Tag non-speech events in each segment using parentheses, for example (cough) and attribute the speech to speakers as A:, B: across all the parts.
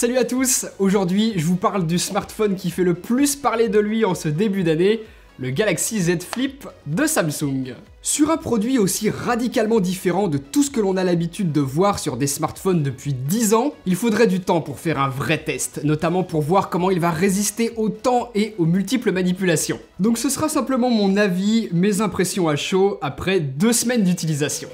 A: Salut à tous, aujourd'hui je vous parle du smartphone qui fait le plus parler de lui en ce début d'année, le Galaxy Z Flip de Samsung. Sur un produit aussi radicalement différent de tout ce que l'on a l'habitude de voir sur des smartphones depuis 10 ans, il faudrait du temps pour faire un vrai test, notamment pour voir comment il va résister au temps et aux multiples manipulations. Donc ce sera simplement mon avis, mes impressions à chaud après deux semaines d'utilisation.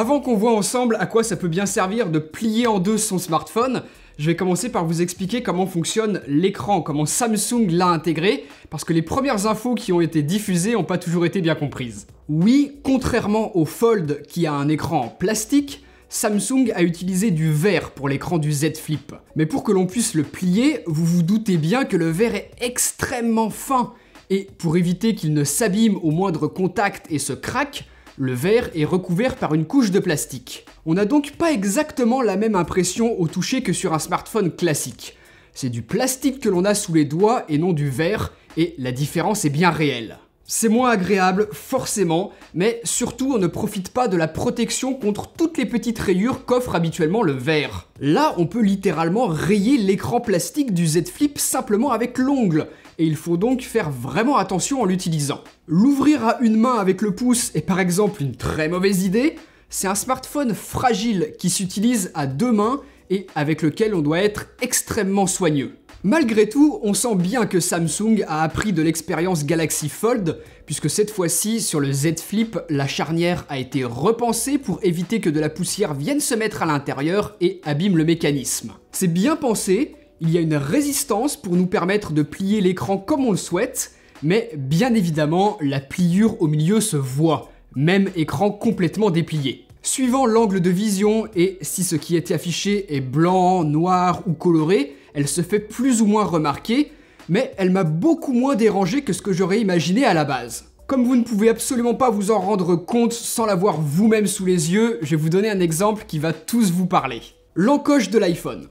A: Avant qu'on voit ensemble à quoi ça peut bien servir de plier en deux son smartphone, je vais commencer par vous expliquer comment fonctionne l'écran, comment Samsung l'a intégré, parce que les premières infos qui ont été diffusées n'ont pas toujours été bien comprises. Oui, contrairement au Fold qui a un écran en plastique, Samsung a utilisé du verre pour l'écran du Z Flip. Mais pour que l'on puisse le plier, vous vous doutez bien que le verre est extrêmement fin, et pour éviter qu'il ne s'abîme au moindre contact et se craque, le verre est recouvert par une couche de plastique. On n'a donc pas exactement la même impression au toucher que sur un smartphone classique. C'est du plastique que l'on a sous les doigts et non du verre, et la différence est bien réelle. C'est moins agréable, forcément, mais surtout on ne profite pas de la protection contre toutes les petites rayures qu'offre habituellement le verre. Là, on peut littéralement rayer l'écran plastique du Z Flip simplement avec l'ongle, et il faut donc faire vraiment attention en l'utilisant. L'ouvrir à une main avec le pouce est par exemple une très mauvaise idée, c'est un smartphone fragile qui s'utilise à deux mains et avec lequel on doit être extrêmement soigneux. Malgré tout, on sent bien que Samsung a appris de l'expérience Galaxy Fold, puisque cette fois-ci, sur le Z Flip, la charnière a été repensée pour éviter que de la poussière vienne se mettre à l'intérieur et abîme le mécanisme. C'est bien pensé, il y a une résistance pour nous permettre de plier l'écran comme on le souhaite, mais bien évidemment, la pliure au milieu se voit, même écran complètement déplié. Suivant l'angle de vision et si ce qui était affiché est blanc, noir ou coloré, elle se fait plus ou moins remarquer, mais elle m'a beaucoup moins dérangé que ce que j'aurais imaginé à la base. Comme vous ne pouvez absolument pas vous en rendre compte sans l'avoir vous-même sous les yeux, je vais vous donner un exemple qui va tous vous parler. L'encoche de l'iPhone.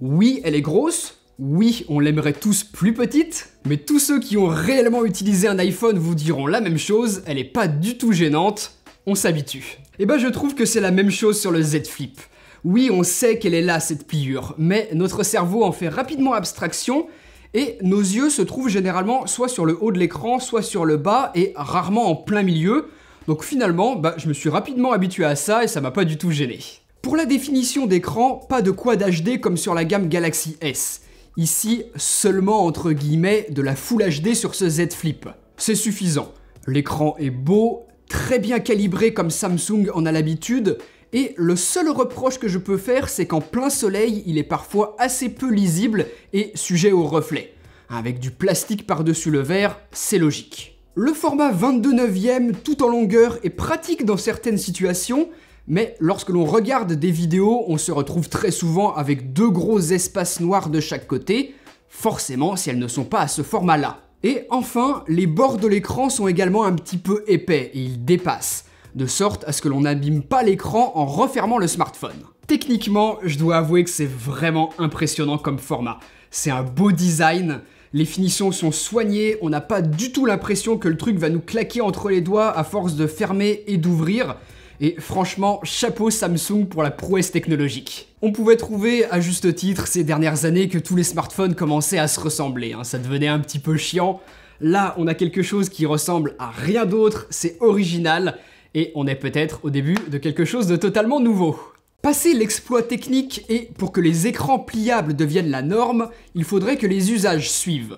A: Oui, elle est grosse, oui, on l'aimerait tous plus petite, mais tous ceux qui ont réellement utilisé un iPhone vous diront la même chose, elle n'est pas du tout gênante, on s'habitue. Et eh ben je trouve que c'est la même chose sur le Z Flip. Oui, on sait qu'elle est là, cette pliure, mais notre cerveau en fait rapidement abstraction et nos yeux se trouvent généralement soit sur le haut de l'écran, soit sur le bas et rarement en plein milieu. Donc finalement, bah, je me suis rapidement habitué à ça et ça m'a pas du tout gêné. Pour la définition d'écran, pas de quad HD comme sur la gamme Galaxy S. Ici, seulement entre guillemets de la Full HD sur ce Z Flip. C'est suffisant. L'écran est beau, très bien calibré comme Samsung en a l'habitude, et le seul reproche que je peux faire, c'est qu'en plein soleil, il est parfois assez peu lisible et sujet au reflets. Avec du plastique par-dessus le verre, c'est logique. Le format 22 neuvième tout en longueur est pratique dans certaines situations, mais lorsque l'on regarde des vidéos, on se retrouve très souvent avec deux gros espaces noirs de chaque côté, forcément si elles ne sont pas à ce format-là. Et enfin, les bords de l'écran sont également un petit peu épais et ils dépassent de sorte à ce que l'on n'abîme pas l'écran en refermant le smartphone. Techniquement, je dois avouer que c'est vraiment impressionnant comme format. C'est un beau design, les finitions sont soignées, on n'a pas du tout l'impression que le truc va nous claquer entre les doigts à force de fermer et d'ouvrir. Et franchement, chapeau Samsung pour la prouesse technologique. On pouvait trouver, à juste titre, ces dernières années que tous les smartphones commençaient à se ressembler, hein. ça devenait un petit peu chiant. Là, on a quelque chose qui ressemble à rien d'autre, c'est original, et on est peut-être au début de quelque chose de totalement nouveau. Passer l'exploit technique et pour que les écrans pliables deviennent la norme, il faudrait que les usages suivent.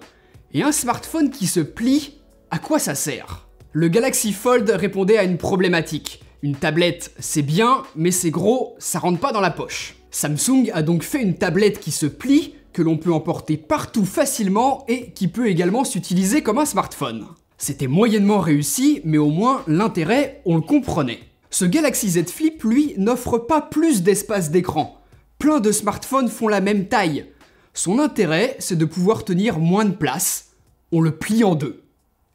A: Et un smartphone qui se plie, à quoi ça sert Le Galaxy Fold répondait à une problématique. Une tablette, c'est bien, mais c'est gros, ça rentre pas dans la poche. Samsung a donc fait une tablette qui se plie, que l'on peut emporter partout facilement et qui peut également s'utiliser comme un smartphone. C'était moyennement réussi, mais au moins l'intérêt, on le comprenait. Ce Galaxy Z Flip, lui, n'offre pas plus d'espace d'écran. Plein de smartphones font la même taille. Son intérêt, c'est de pouvoir tenir moins de place. On le plie en deux.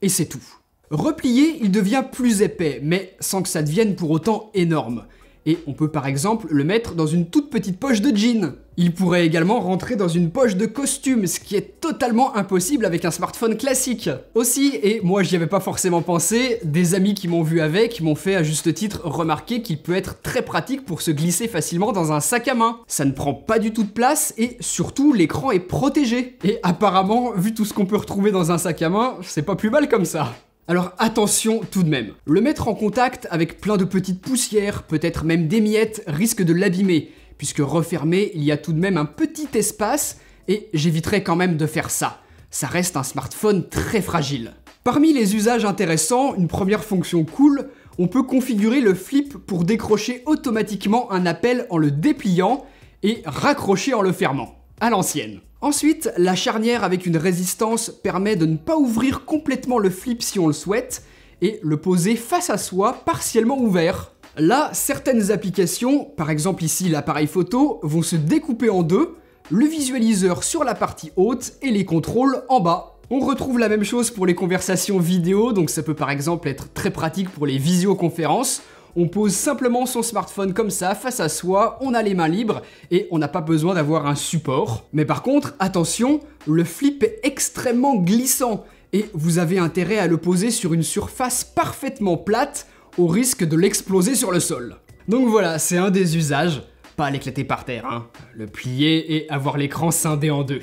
A: Et c'est tout. Replié, il devient plus épais, mais sans que ça devienne pour autant énorme et on peut par exemple le mettre dans une toute petite poche de jean. Il pourrait également rentrer dans une poche de costume, ce qui est totalement impossible avec un smartphone classique. Aussi, et moi j'y avais pas forcément pensé, des amis qui m'ont vu avec m'ont fait à juste titre remarquer qu'il peut être très pratique pour se glisser facilement dans un sac à main. Ça ne prend pas du tout de place et surtout l'écran est protégé. Et apparemment, vu tout ce qu'on peut retrouver dans un sac à main, c'est pas plus mal comme ça. Alors attention tout de même. Le mettre en contact avec plein de petites poussières, peut-être même des miettes, risque de l'abîmer, puisque refermé, il y a tout de même un petit espace, et j'éviterai quand même de faire ça. Ça reste un smartphone très fragile. Parmi les usages intéressants, une première fonction cool, on peut configurer le flip pour décrocher automatiquement un appel en le dépliant et raccrocher en le fermant. À l'ancienne. Ensuite, la charnière avec une résistance permet de ne pas ouvrir complètement le flip si on le souhaite, et le poser face à soi partiellement ouvert. Là, certaines applications, par exemple ici l'appareil photo, vont se découper en deux, le visualiseur sur la partie haute et les contrôles en bas. On retrouve la même chose pour les conversations vidéo, donc ça peut par exemple être très pratique pour les visioconférences, on pose simplement son smartphone comme ça, face à soi, on a les mains libres et on n'a pas besoin d'avoir un support. Mais par contre, attention, le flip est extrêmement glissant et vous avez intérêt à le poser sur une surface parfaitement plate au risque de l'exploser sur le sol. Donc voilà, c'est un des usages. Pas l'éclater par terre, hein. le plier et avoir l'écran scindé en deux.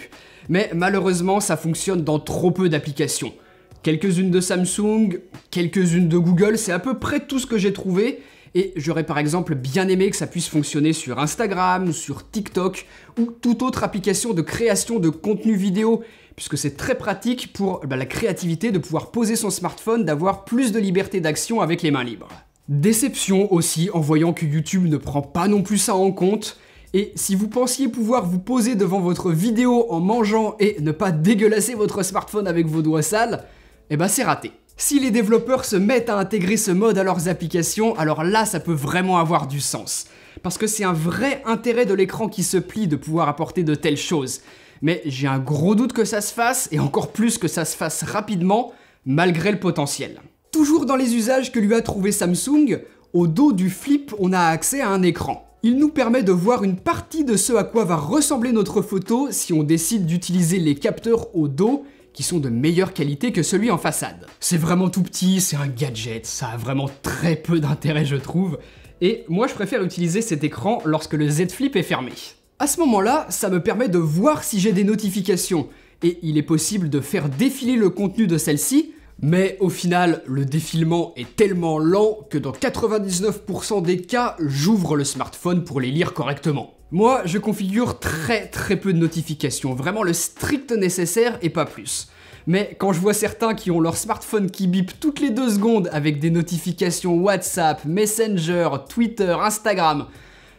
A: Mais malheureusement, ça fonctionne dans trop peu d'applications. Quelques-unes de Samsung, quelques-unes de Google, c'est à peu près tout ce que j'ai trouvé. Et j'aurais par exemple bien aimé que ça puisse fonctionner sur Instagram, sur TikTok ou toute autre application de création de contenu vidéo, puisque c'est très pratique pour bah, la créativité de pouvoir poser son smartphone, d'avoir plus de liberté d'action avec les mains libres. Déception aussi en voyant que YouTube ne prend pas non plus ça en compte. Et si vous pensiez pouvoir vous poser devant votre vidéo en mangeant et ne pas dégueulasser votre smartphone avec vos doigts sales, eh ben c'est raté. Si les développeurs se mettent à intégrer ce mode à leurs applications, alors là ça peut vraiment avoir du sens. Parce que c'est un vrai intérêt de l'écran qui se plie de pouvoir apporter de telles choses. Mais j'ai un gros doute que ça se fasse, et encore plus que ça se fasse rapidement, malgré le potentiel. Toujours dans les usages que lui a trouvé Samsung, au dos du flip, on a accès à un écran. Il nous permet de voir une partie de ce à quoi va ressembler notre photo si on décide d'utiliser les capteurs au dos qui sont de meilleure qualité que celui en façade. C'est vraiment tout petit, c'est un gadget, ça a vraiment très peu d'intérêt je trouve, et moi je préfère utiliser cet écran lorsque le Z Flip est fermé. À ce moment-là, ça me permet de voir si j'ai des notifications, et il est possible de faire défiler le contenu de celle-ci, mais au final, le défilement est tellement lent que dans 99% des cas, j'ouvre le smartphone pour les lire correctement. Moi, je configure très très peu de notifications, vraiment le strict nécessaire et pas plus. Mais quand je vois certains qui ont leur smartphone qui bip toutes les deux secondes avec des notifications WhatsApp, Messenger, Twitter, Instagram,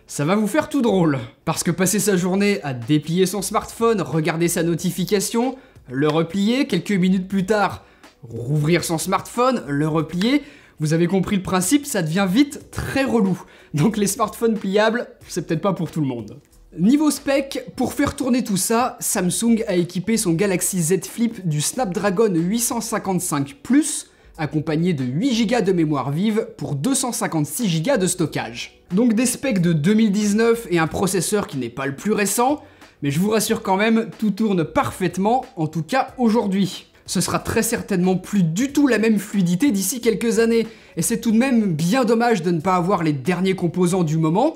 A: ça va vous faire tout drôle. Parce que passer sa journée à déplier son smartphone, regarder sa notification, le replier, quelques minutes plus tard, rouvrir son smartphone, le replier, vous avez compris le principe, ça devient vite très relou. Donc les smartphones pliables, c'est peut-être pas pour tout le monde. Niveau spec, pour faire tourner tout ça, Samsung a équipé son Galaxy Z Flip du Snapdragon 855 Plus, accompagné de 8Go de mémoire vive pour 256Go de stockage. Donc des specs de 2019 et un processeur qui n'est pas le plus récent, mais je vous rassure quand même, tout tourne parfaitement, en tout cas aujourd'hui ce sera très certainement plus du tout la même fluidité d'ici quelques années, et c'est tout de même bien dommage de ne pas avoir les derniers composants du moment,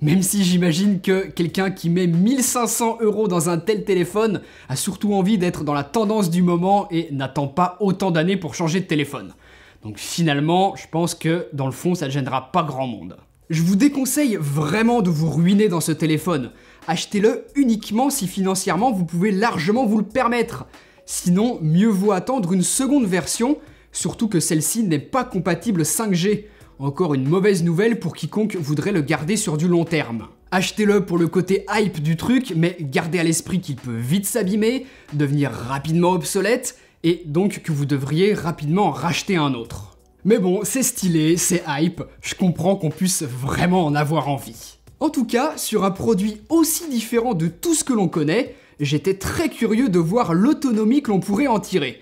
A: même si j'imagine que quelqu'un qui met 1500 euros dans un tel téléphone a surtout envie d'être dans la tendance du moment et n'attend pas autant d'années pour changer de téléphone. Donc finalement, je pense que dans le fond, ça ne gênera pas grand monde. Je vous déconseille vraiment de vous ruiner dans ce téléphone. Achetez-le uniquement si financièrement vous pouvez largement vous le permettre. Sinon, mieux vaut attendre une seconde version, surtout que celle-ci n'est pas compatible 5G. Encore une mauvaise nouvelle pour quiconque voudrait le garder sur du long terme. Achetez-le pour le côté hype du truc, mais gardez à l'esprit qu'il peut vite s'abîmer, devenir rapidement obsolète, et donc que vous devriez rapidement racheter un autre. Mais bon, c'est stylé, c'est hype, je comprends qu'on puisse vraiment en avoir envie. En tout cas, sur un produit aussi différent de tout ce que l'on connaît, j'étais très curieux de voir l'autonomie que l'on pourrait en tirer.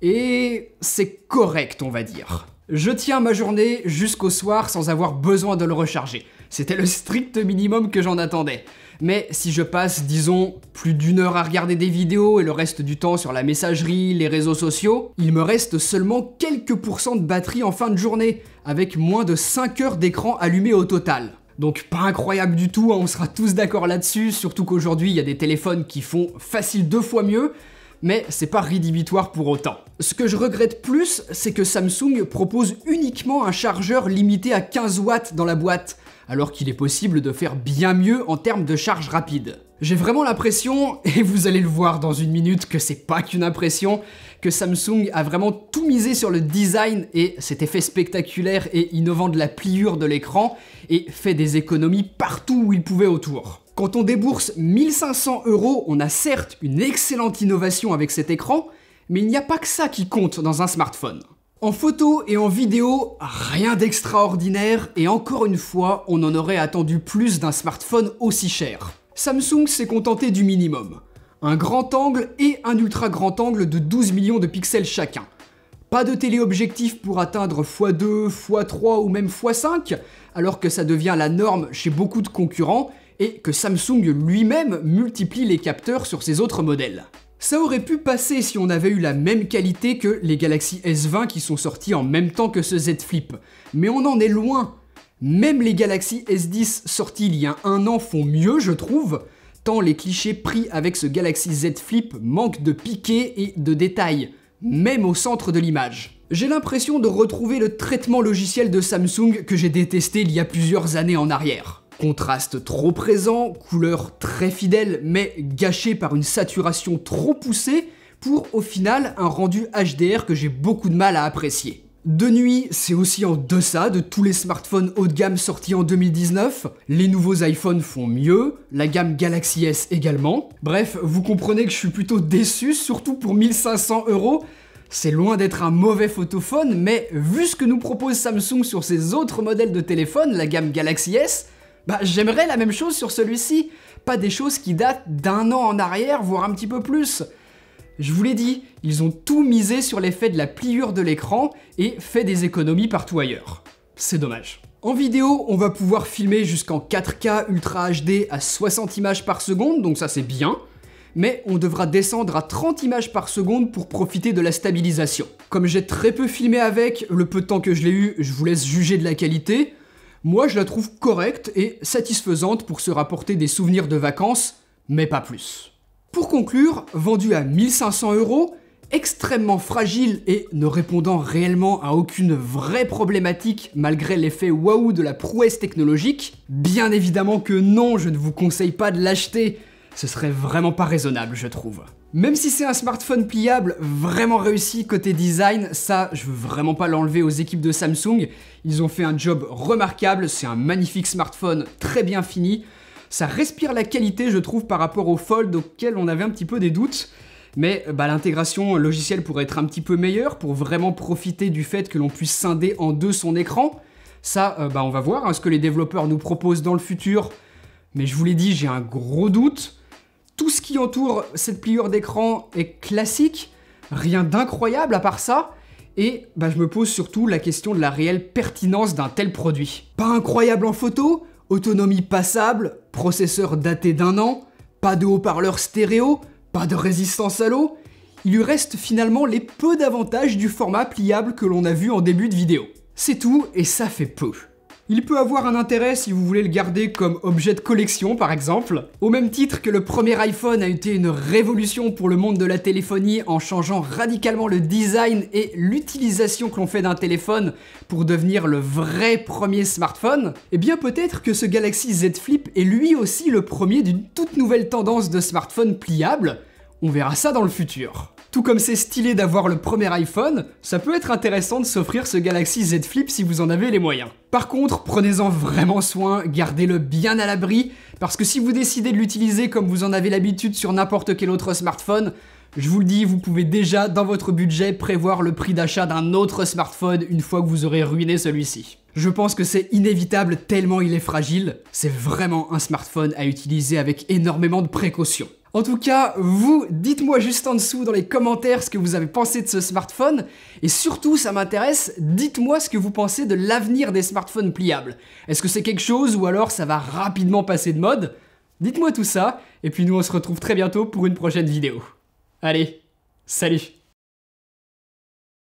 A: Et c'est correct, on va dire. Je tiens ma journée jusqu'au soir sans avoir besoin de le recharger. C'était le strict minimum que j'en attendais. Mais si je passe, disons, plus d'une heure à regarder des vidéos et le reste du temps sur la messagerie, les réseaux sociaux, il me reste seulement quelques pourcents de batterie en fin de journée, avec moins de 5 heures d'écran allumé au total. Donc pas incroyable du tout, hein, on sera tous d'accord là-dessus, surtout qu'aujourd'hui il y a des téléphones qui font facile deux fois mieux, mais c'est pas rédhibitoire pour autant. Ce que je regrette plus, c'est que Samsung propose uniquement un chargeur limité à 15 watts dans la boîte, alors qu'il est possible de faire bien mieux en termes de charge rapide. J'ai vraiment l'impression, (laughs) et vous allez le voir dans une minute que c'est pas qu'une impression, que Samsung a vraiment tout misé sur le design et cet effet spectaculaire et innovant de la pliure de l'écran et fait des économies partout où il pouvait autour. Quand on débourse 1500 euros, on a certes une excellente innovation avec cet écran, mais il n'y a pas que ça qui compte dans un smartphone. En photo et en vidéo, rien d'extraordinaire et encore une fois, on en aurait attendu plus d'un smartphone aussi cher. Samsung s'est contenté du minimum. Un grand angle et un ultra grand angle de 12 millions de pixels chacun. Pas de téléobjectif pour atteindre x2, x3 ou même x5, alors que ça devient la norme chez beaucoup de concurrents et que Samsung lui-même multiplie les capteurs sur ses autres modèles. Ça aurait pu passer si on avait eu la même qualité que les Galaxy S20 qui sont sortis en même temps que ce Z Flip, mais on en est loin. Même les Galaxy S10 sortis il y a un an font mieux, je trouve, tant les clichés pris avec ce Galaxy Z Flip manquent de piqué et de détails, même au centre de l'image. J'ai l'impression de retrouver le traitement logiciel de Samsung que j'ai détesté il y a plusieurs années en arrière. Contraste trop présent, couleur très fidèle mais gâchée par une saturation trop poussée pour au final un rendu HDR que j'ai beaucoup de mal à apprécier. De nuit, c'est aussi en deçà de tous les smartphones haut de gamme sortis en 2019. Les nouveaux iPhones font mieux, la gamme Galaxy S également. Bref, vous comprenez que je suis plutôt déçu, surtout pour 1500 euros. C'est loin d'être un mauvais photophone, mais vu ce que nous propose Samsung sur ses autres modèles de téléphone, la gamme Galaxy S, bah j'aimerais la même chose sur celui-ci. Pas des choses qui datent d'un an en arrière, voire un petit peu plus. Je vous l'ai dit, ils ont tout misé sur l'effet de la pliure de l'écran et fait des économies partout ailleurs. C'est dommage. En vidéo, on va pouvoir filmer jusqu'en 4K Ultra HD à 60 images par seconde, donc ça c'est bien, mais on devra descendre à 30 images par seconde pour profiter de la stabilisation. Comme j'ai très peu filmé avec, le peu de temps que je l'ai eu, je vous laisse juger de la qualité. Moi je la trouve correcte et satisfaisante pour se rapporter des souvenirs de vacances, mais pas plus. Pour conclure, vendu à 1500 euros, extrêmement fragile et ne répondant réellement à aucune vraie problématique malgré l'effet waouh de la prouesse technologique, bien évidemment que non, je ne vous conseille pas de l'acheter, ce serait vraiment pas raisonnable je trouve. Même si c'est un smartphone pliable vraiment réussi côté design, ça je veux vraiment pas l'enlever aux équipes de Samsung, ils ont fait un job remarquable, c'est un magnifique smartphone très bien fini, ça respire la qualité, je trouve, par rapport au Fold auquel on avait un petit peu des doutes. Mais bah, l'intégration logicielle pourrait être un petit peu meilleure pour vraiment profiter du fait que l'on puisse scinder en deux son écran. Ça, euh, bah, on va voir hein, ce que les développeurs nous proposent dans le futur. Mais je vous l'ai dit, j'ai un gros doute. Tout ce qui entoure cette pliure d'écran est classique, rien d'incroyable à part ça. Et bah, je me pose surtout la question de la réelle pertinence d'un tel produit. Pas incroyable en photo, Autonomie passable, processeur daté d'un an, pas de haut-parleur stéréo, pas de résistance à l'eau, il lui reste finalement les peu d'avantages du format pliable que l'on a vu en début de vidéo. C'est tout et ça fait peu. Il peut avoir un intérêt si vous voulez le garder comme objet de collection par exemple, au même titre que le premier iPhone a été une révolution pour le monde de la téléphonie en changeant radicalement le design et l'utilisation que l'on fait d'un téléphone pour devenir le vrai premier smartphone, et eh bien peut-être que ce Galaxy Z Flip est lui aussi le premier d'une toute nouvelle tendance de smartphone pliable, on verra ça dans le futur. Tout comme c'est stylé d'avoir le premier iPhone, ça peut être intéressant de s'offrir ce Galaxy Z Flip si vous en avez les moyens. Par contre, prenez-en vraiment soin, gardez-le bien à l'abri, parce que si vous décidez de l'utiliser comme vous en avez l'habitude sur n'importe quel autre smartphone, je vous le dis, vous pouvez déjà dans votre budget prévoir le prix d'achat d'un autre smartphone une fois que vous aurez ruiné celui-ci. Je pense que c'est inévitable tellement il est fragile, c'est vraiment un smartphone à utiliser avec énormément de précautions. En tout cas, vous, dites-moi juste en dessous dans les commentaires ce que vous avez pensé de ce smartphone. Et surtout, ça m'intéresse, dites-moi ce que vous pensez de l'avenir des smartphones pliables. Est-ce que c'est quelque chose ou alors ça va rapidement passer de mode Dites-moi tout ça, et puis nous on se retrouve très bientôt pour une prochaine vidéo. Allez, salut